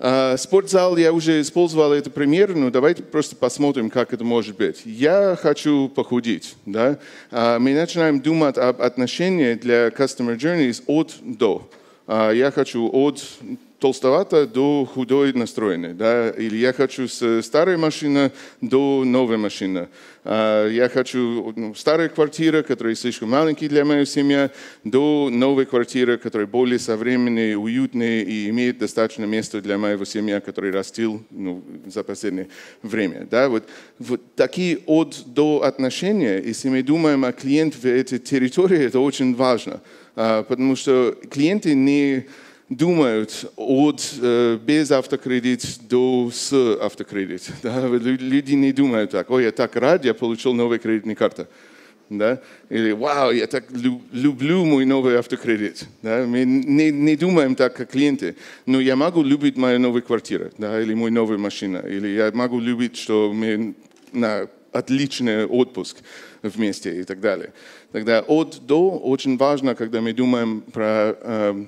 А, спортзал, я уже использовал это пример, но давайте просто посмотрим, как это может быть. Я хочу похудеть, да? А, мы начинаем думать об отношении для customer journeys от до. А, я хочу от толстовато до худой настроенный. Да? Или я хочу с старой машины до новой машины. А, я хочу ну, старая квартира, которая слишком маленькая для моей семьи, до новой квартиры, которая более современная, уютная и имеет достаточно места для моего семьи, который растил ну, за последнее время. Да? Вот, вот такие от до отношения, если мы думаем о клиенте в этой территории, это очень важно, а, потому что клиенты не думают от э, без автокредит до с автокредит. Да? Люди не думают так. Ой, я так рад, я получил новую кредитную карту. Да? Или вау, я так люблю мой новый автокредит. Да? Мы не, не думаем так, как клиенты. Но я могу любить мою новую квартиру, да? или мою новую машину. Или я могу любить, что мы на отличный отпуск вместе и так далее. Тогда от до очень важно, когда мы думаем про э,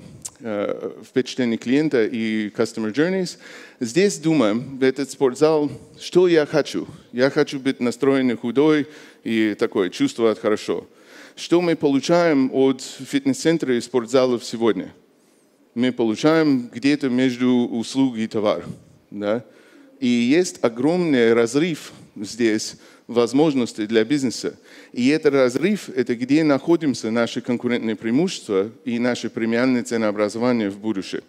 впечатление клиента и customer journeys. Здесь думаем, в этот спортзал, что я хочу. Я хочу быть настроенный худой и такое, чувствовать хорошо. Что мы получаем от фитнес-центра и спортзалов сегодня? Мы получаем где-то между услуг и товар. Да? И есть огромный разрыв здесь возможности для бизнеса. И этот разрыв – это где находимся наши конкурентные преимущества и наши премиальные ценообразования в будущем.